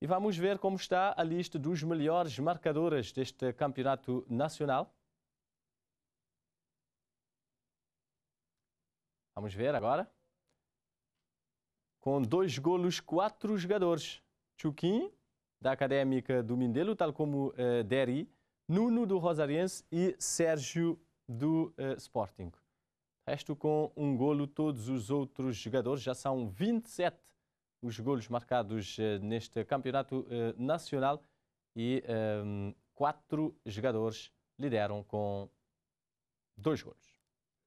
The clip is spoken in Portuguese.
E vamos ver como está a lista dos melhores marcadores deste campeonato nacional. Vamos ver agora. Com dois golos, quatro jogadores. Chuquim, da Académica do Mindelo, tal como eh, Derry, Nuno do Rosariense e Sérgio do eh, Sporting. Resto com um golo, todos os outros jogadores já são 27 os golos marcados eh, neste campeonato eh, nacional e um, ehm, quatro jogadores lideram com dois golos.